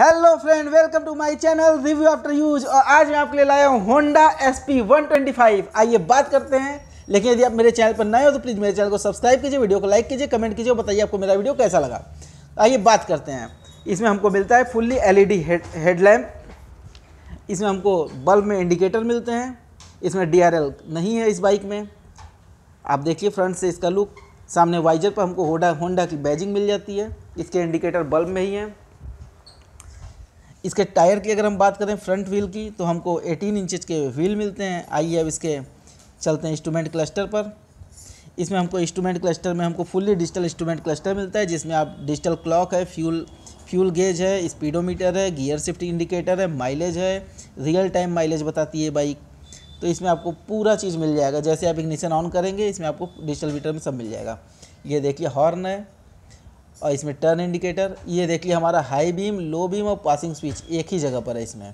hello friend welcome to my channel review after use और आज मैं आपके लिए लाया हूँ होंडा एस पी आइए बात करते हैं लेकिन यदि आप मेरे चैनल पर नए हो तो प्लीज़ मेरे चैनल को सब्सक्राइब कीजिए वीडियो को लाइक कीजिए कमेंट कीजिए और बताइए आपको मेरा वीडियो कैसा लगा आइए बात करते हैं इसमें हमको मिलता है फुल्ली एल ई हेडलैम्प इसमें हमको बल्ब में इंडिकेटर मिलते हैं इसमें डी नहीं है इस बाइक में आप देखिए फ्रंट से इसका लुक सामने वाइजर पर हमको होडा होंडा की बैजिंग मिल जाती है इसके इंडिकेटर बल्ब में ही हैं इसके टायर की अगर हम बात करें फ्रंट व्हील की तो हमको 18 इंचज के व्हील मिलते हैं आइए अब इसके चलते हैं इंस्ट्रूमेंट क्लस्टर पर इसमें हमको इंस्ट्रूमेंट क्लस्टर में हमको फुल्ली डिजिटल इंस्ट्रूमेंट क्लस्टर मिलता है जिसमें आप डिजिटल क्लॉक है फ्यूल फ्यूल गेज है स्पीडोमीटर है गियर शिफ्ट इंडिकेटर है माइलेज है रियल टाइम माइलेज बताती है बाइक तो इसमें आपको पूरा चीज़ मिल जाएगा जैसे आप इग्निशन ऑन करेंगे इसमें आपको डिजिटल मीटर में सब मिल जाएगा ये देखिए हॉर्न है और इसमें टर्न इंडिकेटर ये देख लिया हमारा हाई बीम लो बीम और पासिंग स्विच एक ही जगह पर है इसमें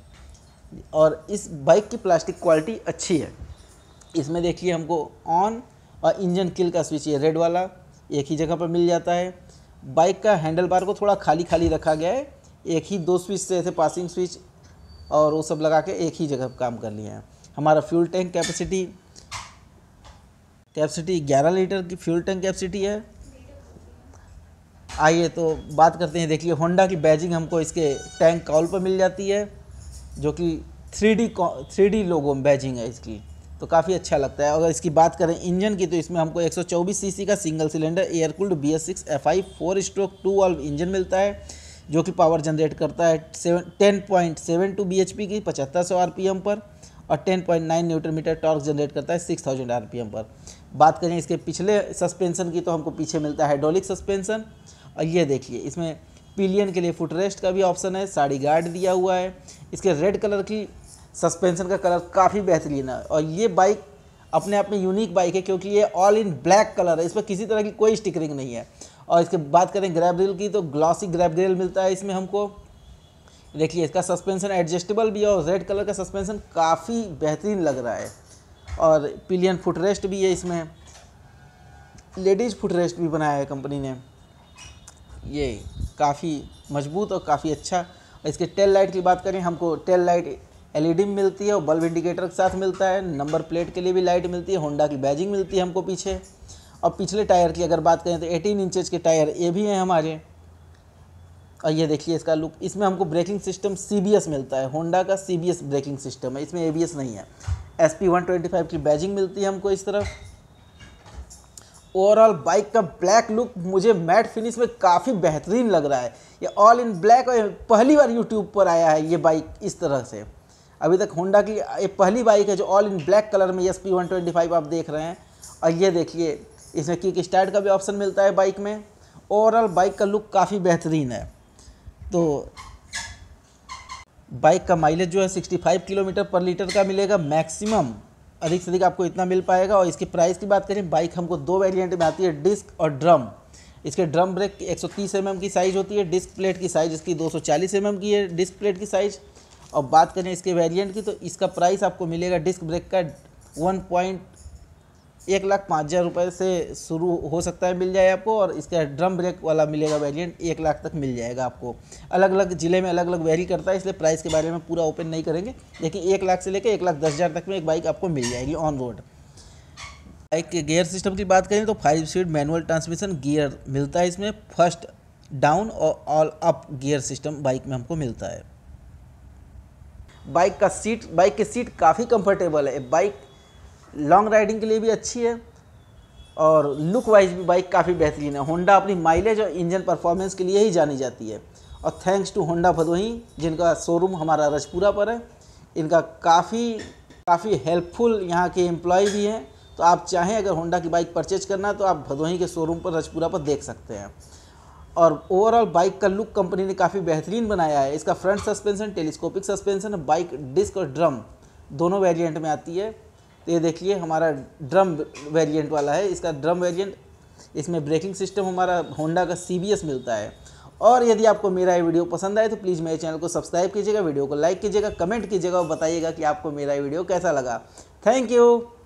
और इस बाइक की प्लास्टिक क्वालिटी अच्छी है इसमें देख लिया हमको ऑन और इंजन किल का स्विच ये रेड वाला एक ही जगह पर मिल जाता है बाइक का हैंडल बार को थोड़ा खाली खाली रखा गया है एक ही दो स्विच से ऐसे पासिंग स्विच और वो सब लगा के एक ही जगह काम कर लिए हैं हमारा fuel tank capacity capacity 11 litre की फ्यूल टैंक कैपेसिटी है आइए तो बात करते हैं देखिए होंडा की बैजिंग हमको इसके टैंक कॉल पर मिल जाती है जो कि थ्री डी थ्री डी में बैजिंग है इसकी तो काफ़ी अच्छा लगता है अगर इसकी बात करें इंजन की तो इसमें हमको 124 सीसी का single cylinder air cooled B S six F I four stroke two valve engine मिलता है जो कि पावर जनरेट करता है seven ten point seven two B H P की पचहत्तर सौ आर पी एम पर और ten point nine newton metre torque generate करता है six thousand R P M पर बात करें इसके पिछले सस्पेंसन की तो हमको पीछे मिलता है हाइड्रोलिक सस्पेंसन और ये देखिए इसमें पिलियन के लिए फुट रेस्ट का भी ऑप्शन है साड़ी गार्ड दिया हुआ है इसके रेड कलर की सस्पेंशन का कलर काफ़ी बेहतरीन है और ये बाइक अपने आप में यूनिक बाइक है क्योंकि ये ऑल इन ब्लैक कलर है इस पर किसी तरह की कोई स्टिकरिंग नहीं है और इसके बात करें ग्रैप रेल की तो ग्लॉसी ग्रैब रेल मिलता है इसमें हमको देखिए इसका सस्पेंशन एडजस्टेबल भी है और रेड कलर का सस्पेंशन काफ़ी बेहतरीन लग रहा है और पिलियन फुट रेस्ट भी है इसमें लेडीज़ फुट रेस्ट भी बनाया है कंपनी ने ये काफ़ी मजबूत और काफ़ी अच्छा इसके टेल लाइट की बात करें हमको टेल लाइट एलईडी में मिलती है और बल्ब इंडिकेटर के साथ मिलता है नंबर प्लेट के लिए भी लाइट मिलती है होंडा की बैजिंग मिलती है हमको पीछे और पिछले टायर की अगर बात करें तो 18 इंचज़ के टायर ये भी हैं हमारे और ये देखिए इसका लुक इसमें हमको ब्रेकिंग सिस्टम सी मिलता है होंडा का सी ब्रेकिंग सिस्टम है इसमें ए नहीं है एस पी की बैजिंग मिलती है हमको इस तरफ ओवरऑल बाइक का ब्लैक लुक मुझे मैट फिनिश में काफ़ी बेहतरीन लग रहा है ये ऑल इन ब्लैक पहली बार यूट्यूब पर आया है ये बाइक इस तरह से अभी तक होंडा की ये पहली बाइक है जो ऑल इन ब्लैक कलर में S P one twenty five आप देख रहे हैं और ये देखिए इसमें किक स्टार्ट का भी ऑप्शन मिलता है बाइक में ओवरऑल बाइक का लुक काफ़ी बेहतरीन है तो बाइक का माइलेज जो है फाइव किलोमीटर पर लीटर का मिलेगा मैक्सिमम अधिक से अधिक आपको इतना मिल पाएगा और इसकी प्राइस की बात करें बाइक हमको दो वेरिएंट में आती है डिस्क और ड्रम इसके ड्रम ब्रेक 130 एम mm की साइज़ होती है डिस्क प्लेट की साइज़ इसकी दो एम mm की है डिस्क प्लेट की साइज़ और बात करें इसके वेरिएंट की तो इसका प्राइस आपको मिलेगा डिस्क ब्रेक का वन पॉइंट एक लाख पाँच हज़ार रुपये से शुरू हो सकता है मिल जाए आपको और इसका ड्रम ब्रेक वाला मिलेगा वेरिएंट एक लाख तक मिल जाएगा आपको अलग अलग ज़िले में अलग अलग वेरी करता है इसलिए प्राइस के बारे में पूरा ओपन नहीं करेंगे लेकिन एक लाख से लेकर एक लाख दस हज़ार तक में एक बाइक आपको मिल जाएगी ऑन रोड बाइक के गियर सिस्टम की बात करें तो five speed manual transmission gear मिलता है इसमें फर्स्ट डाउन और all up gear system bike में हमको मिलता है बाइक का सीट बाइक की सीट काफ़ी कंफर्टेबल है बाइक लॉन्ग राइडिंग के लिए भी अच्छी है और लुक वाइज भी बाइक काफ़ी बेहतरीन है होंडा अपनी माइलेज और इंजन परफॉर्मेंस के लिए ही जानी जाती है और थैंक्स टू होंडा भदोही जिनका शोरूम हमारा रजपुरा पर है इनका काफ़ी काफ़ी हेल्पफुल यहाँ के एम्प्लॉय भी हैं तो आप चाहें अगर होंडा की बाइक परचेज करना तो आप भदोही के शोरूम पर रजपुरा पर देख सकते हैं और ओवरऑल बाइक का लुक कंपनी ने काफ़ी बेहतरीन बनाया है इसका front suspension telescopic suspension bike disc और ड्रम दोनों वेरिएंट में आती है तो ये देखिए हमारा ड्रम वेरिएंट वाला है इसका ड्रम वेरिएंट इसमें ब्रेकिंग सिस्टम हमारा होंडा का सी मिलता है और यदि आपको मेरा ये वीडियो पसंद आए तो प्लीज़ मेरे चैनल को सब्सक्राइब कीजिएगा वीडियो को लाइक कीजिएगा कमेंट कीजिएगा और बताइएगा कि आपको मेरा ये वीडियो कैसा लगा थैंक यू